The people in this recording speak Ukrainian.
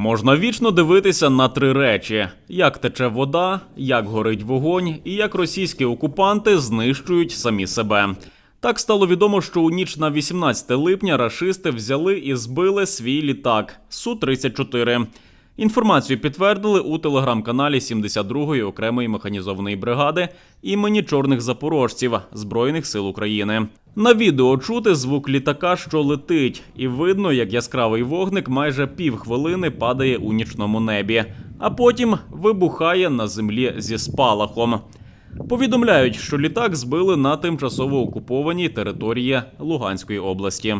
Можна вічно дивитися на три речі: як тече вода, як горить вогонь, і як російські окупанти знищують самі себе. Так стало відомо, що у ніч на 18 липня рашисти взяли і збили свій літак Су 34 Інформацію підтвердили у телеграм-каналі 72-ї окремої механізованої бригади імені чорних запорожців Збройних сил України. На відео чути звук літака, що летить, і видно, як яскравий вогник майже півхвилини падає у нічному небі, а потім вибухає на землі зі спалахом. Повідомляють, що літак збили на тимчасово окупованій території Луганської області.